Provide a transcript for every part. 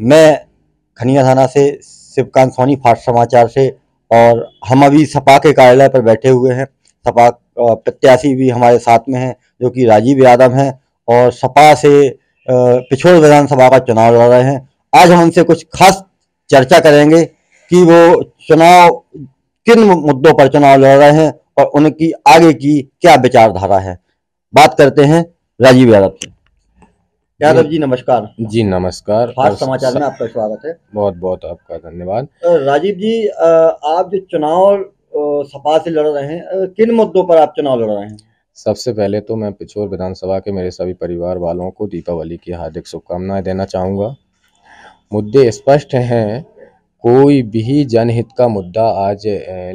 मैं खनिया थाना से शिवकांत सोनी फास्ट समाचार से और हम अभी सपा के कार्यालय पर बैठे हुए हैं सपा प्रत्याशी भी हमारे साथ में हैं जो कि राजीव यादव हैं और सपा से पिछोड़ विधानसभा का चुनाव लड़ रहे हैं आज हम उनसे कुछ खास चर्चा करेंगे कि वो चुनाव किन मुद्दों पर चुनाव लड़ रहे हैं और उनकी आगे की क्या विचारधारा है बात करते हैं राजीव यादव से यादव जी नमस्कार जी नमस्कार खास समाचार में आपका स्वागत है बहुत बहुत आपका धन्यवाद राजीव जी आप जो चुनाव सपा से लड़ रहे हैं किन मुद्दों पर आप चुनाव लड़ रहे हैं सबसे पहले तो मैं पिछोर विधानसभा के मेरे सभी परिवार वालों को दीपावली की हार्दिक शुभकामनाएं देना चाहूँगा मुद्दे स्पष्ट हैं कोई भी जनहित का मुद्दा आज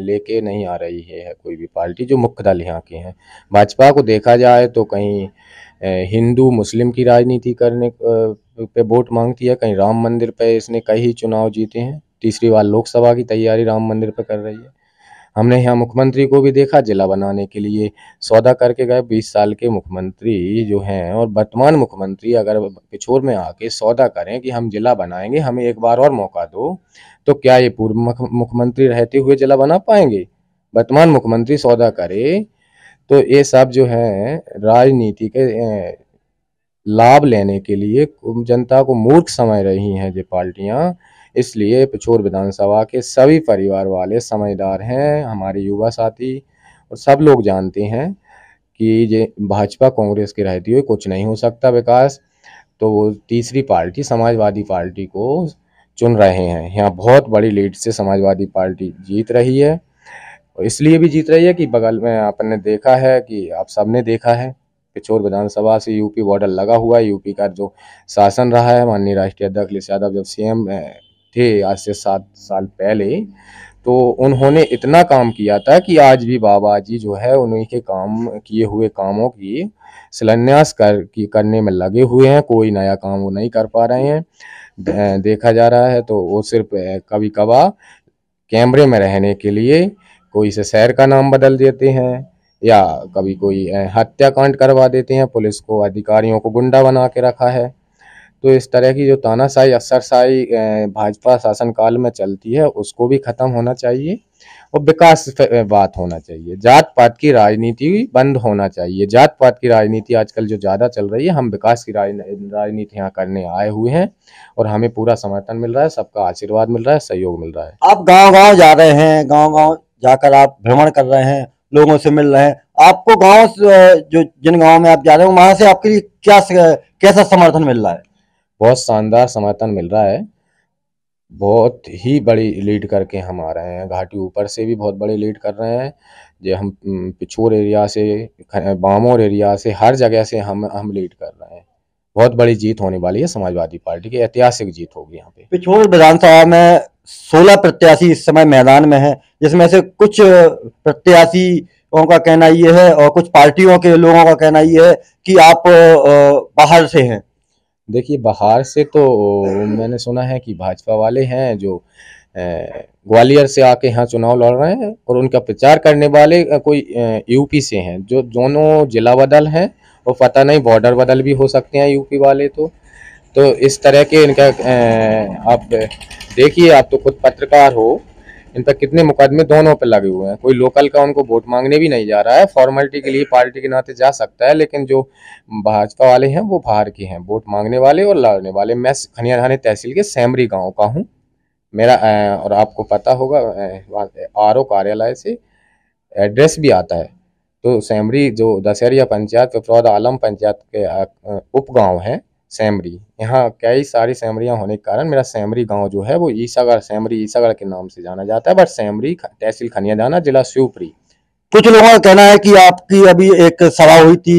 लेके नहीं आ रही है कोई भी पार्टी जो मुख्य दल यहाँ की है भाजपा को देखा जाए तो कहीं हिंदू मुस्लिम की राजनीति करने पे वोट मांगती है कहीं राम मंदिर पे इसने कई चुनाव जीते हैं तीसरी बार लोकसभा की तैयारी राम मंदिर पे कर रही है हमने यहाँ मुख्यमंत्री को भी देखा जिला बनाने के लिए सौदा करके गए बीस साल के मुख्यमंत्री जो हैं और वर्तमान मुख्यमंत्री अगर पिछोर में आके सौदा करें कि हम जिला बनाएंगे हमें एक बार और मौका दो तो क्या ये पूर्व मुख्यमंत्री रहते हुए जिला बना पाएंगे वर्तमान मुख्यमंत्री सौदा करे तो ये सब जो है राजनीति के लाभ लेने के लिए जनता को मूर्ख समझ रही हैं ये पार्टियां इसलिए पिछोर विधानसभा के सभी परिवार वाले समझदार हैं हमारे युवा साथी और सब लोग जानते हैं कि ये भाजपा कांग्रेस के रहती हुए कुछ नहीं हो सकता विकास तो वो तीसरी पार्टी समाजवादी पार्टी को चुन रहे हैं यहाँ बहुत बड़ी लीड से समाजवादी पार्टी जीत रही है और इसलिए भी जीत रही है कि बगल में आपने ने देखा है कि आप सबने देखा है पिछोर विधानसभा से यूपी बॉर्डर लगा हुआ है यूपी का जो शासन रहा है माननीय राष्ट्रीय अध्यक्ष अखिलेश यादव जब सीएम थे आज से सात साल पहले तो उन्होंने इतना काम किया था कि आज भी बाबा जी जो है उन्हीं के काम किए हुए कामों की शिलान्यास कर की करने में लगे हुए हैं कोई नया काम वो नहीं कर पा रहे हैं देखा जा रहा है तो वो सिर्फ कभी कभार कैमरे में रहने के लिए कोई से शहर का नाम बदल देते हैं या कभी कोई हत्याकांड करवा देते हैं पुलिस को अधिकारियों को गुंडा बना के रखा है तो इस तरह की जो तानाशाही असरशाही भाजपा शासनकाल में चलती है उसको भी ख़त्म होना चाहिए और विकास बात होना चाहिए जात पात की राजनीति बंद होना चाहिए जात पात की राजनीति आजकल जो ज़्यादा चल रही है हम विकास की राजनीति यहाँ करने आए हुए हैं और हमें पूरा समर्थन मिल रहा है सबका आशीर्वाद मिल रहा है सहयोग मिल रहा है आप गाँव गाँव जा रहे हैं गाँव गाँव जाकर आप भ्रमण कर रहे हैं लोगों से मिल रहे हैं आपको गाँव जो जिन गाँव में आप जा रहे हो वहाँ से आपके लिए क्या कैसा समर्थन मिल रहा है बहुत शानदार समर्थन मिल रहा है बहुत ही बड़ी लीड करके हम आ रहे हैं घाटी ऊपर से भी बहुत बड़े लीड कर रहे हैं जो हम पिछोर एरिया से बामोर एरिया से हर जगह से हम हम लीड कर रहे हैं बहुत बड़ी जीत होने वाली है समाजवादी पार्टी की ऐतिहासिक जीत होगी यहाँ पे पिछोर विधानसभा में सोलह प्रत्याशी इस समय मैदान में है जिसमें से कुछ प्रत्याशियों का कहना ये है और कुछ पार्टियों के लोगों का कहना ये है कि आप बाहर से हैं देखिए बाहर से तो मैंने सुना है कि भाजपा वाले हैं जो ग्वालियर से आके यहाँ चुनाव लड़ रहे हैं और उनका प्रचार करने वाले कोई यूपी से हैं जो दोनों जिला बदल हैं और पता नहीं बॉर्डर बदल भी हो सकते हैं यूपी वाले तो तो इस तरह के इनका आप देखिए आप तो खुद पत्रकार हो इन पर कितने मुकदमे दोनों पर लगे हुए हैं कोई लोकल का उनको वोट मांगने भी नहीं जा रहा है फॉर्मेलिटी के लिए पार्टी के नाते जा सकता है लेकिन जो भाजपा वाले हैं वो बाहर के हैं वोट मांगने वाले और लड़ने वाले मैं खनियाधानी तहसील के सैमरी गाँव का हूँ मेरा और आपको पता होगा आर कार्यालय से एड्रेस भी आता है तो सैमरी जो दशहरिया पंचायत फरौद आलम पंचायत के उप गाँव हैं सैमरी यहाँ कई सारी सैमरियाँ होने के कारण मेरा सैमरी गांव जो है वो ईसागढ़ सैमरी ईसागढ़ के नाम से जाना जाता है बट सैमरी तहसील खनिया जाना जिला शिवपुरी कुछ लोगों का कहना है कि आपकी अभी एक सभा हुई थी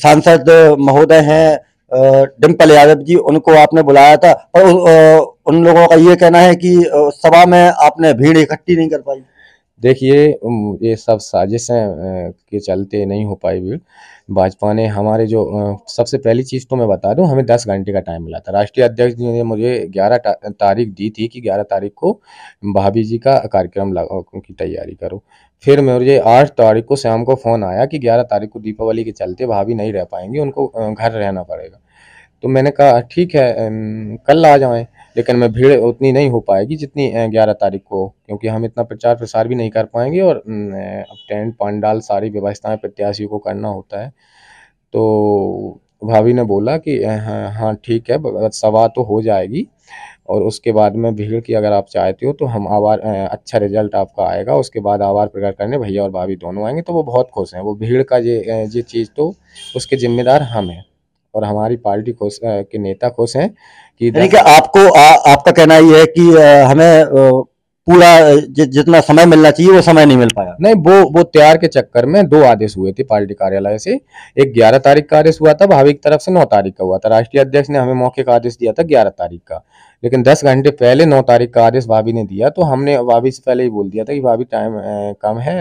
सांसद महोदय हैं डिम्पल यादव जी उनको आपने बुलाया था पर उन लोगों का ये कहना है कि सभा में आपने भीड़ इकट्ठी नहीं कर पाई देखिए ये सब साजिश के चलते नहीं हो पाई भीड़ भाजपा ने हमारे जो सबसे पहली चीज़ तो मैं बता दूं हमें दस घंटे का टाइम मिला था राष्ट्रीय अध्यक्ष जी ने मुझे ग्यारह तारीख दी थी कि ग्यारह तारीख को भाभी जी का कार्यक्रम की तैयारी करो फिर मुझे आठ तारीख को शाम को फ़ोन आया कि ग्यारह तारीख को दीपावली के चलते भाभी नहीं रह पाएंगी उनको घर रहना पड़ेगा तो मैंने कहा ठीक है कल आ जाएँ लेकिन मैं भीड़ उतनी नहीं हो पाएगी जितनी ग्यारह तारीख को क्योंकि हम इतना प्रचार प्रसार भी नहीं कर पाएंगे और टेंट पंडाल सारी व्यवस्थाएं प्रत्याशियों को करना होता है तो भाभी ने बोला कि हाँ हाँ ठीक है सवा तो हो जाएगी और उसके बाद में भीड़ की अगर आप चाहते हो तो हम आवार अच्छा रिजल्ट आपका आएगा उसके बाद आवार प्रकट करने भैया और भाभी दोनों आएंगे तो वो बहुत खुश हैं वो भीड़ का ये ये चीज़ तो उसके ज़िम्मेदार हम हैं और हमारी पार्टी खुश के नेता खुश हैं कि यानी कि आपको आ, आपका कहना ये है कि आ, हमें पूरा ज, जितना समय मिलना चाहिए वो समय नहीं मिल पाया नहीं वो वो तैयार के चक्कर में दो आदेश हुए थे पार्टी कार्यालय से एक ग्यारह तारीख का आदेश हुआ था भावी की तरफ से नौ तारीख का हुआ था राष्ट्रीय अध्यक्ष ने हमें मौके का आदेश दिया था ग्यारह तारीख का लेकिन दस घंटे पहले नौ तारीख का आदेश भाभी ने दिया तो हमने भाभी से पहले ही बोल दिया था कि भाभी टाइम कम है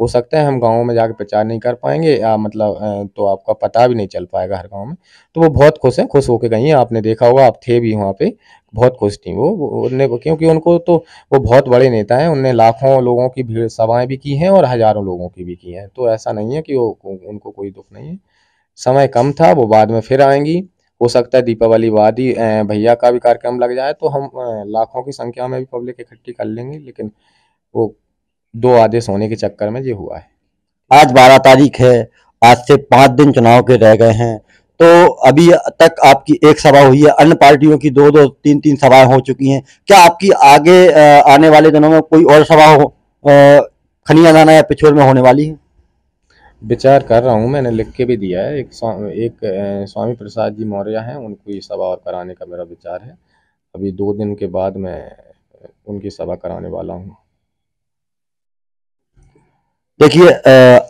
हो सकता है हम गाँव में जाकर प्रचार नहीं कर पाएंगे या मतलब तो आपका पता भी नहीं चल पाएगा हर गाँव में तो वो बहुत खुश हैं खुश होके गई हैं आपने देखा होगा आप थे भी वहाँ पे बहुत खुश थी वो उनने क्योंकि उनको तो वो बहुत बड़े नेता हैं उनने लाखों लोगों की भीड़ सभाएं भी की हैं और हज़ारों लोगों की भी की हैं तो ऐसा नहीं है कि वो उनको कोई दुख नहीं है समय कम था वो बाद में फिर आएंगी हो सकता है दीपावली बाद ही भैया का भी कार्यक्रम लग जाए तो हम लाखों की संख्या में भी पब्लिक इकट्ठी कर लेंगे लेकिन वो दो आदेश होने के चक्कर में ये हुआ है आज बारह तारीख है आज से पांच दिन चुनाव के रह गए हैं तो अभी तक आपकी एक सभा हुई है अन्य पार्टियों की दो दो तीन तीन सभाएं हो चुकी हैं क्या आपकी आगे आने वाले दिनों में कोई और सभा हो खनिया जाना या पिछोर में होने वाली है विचार कर रहा हूँ मैंने लिख के भी दिया है एक स्वा, एक स्वामी प्रसाद जी मौर्य हैं उनको ये सभा और कराने का मेरा विचार है अभी दो दिन के बाद मैं उनकी सभा कराने वाला हूँ देखिए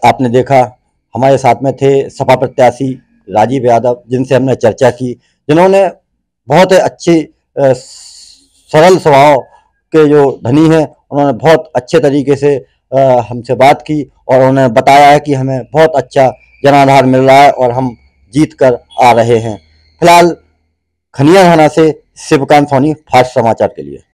आपने देखा हमारे साथ में थे सपा प्रत्याशी राजीव यादव जिनसे हमने चर्चा की जिन्होंने बहुत अच्छे सरल स्वभाव के जो धनी हैं उन्होंने बहुत अच्छे तरीके से हमसे बात की और उन्होंने बताया है कि हमें बहुत अच्छा जनाधार मिल रहा है और हम जीत कर आ रहे हैं फिलहाल खनिया थाना से शिवकांत सोनी फास्ट समाचार के लिए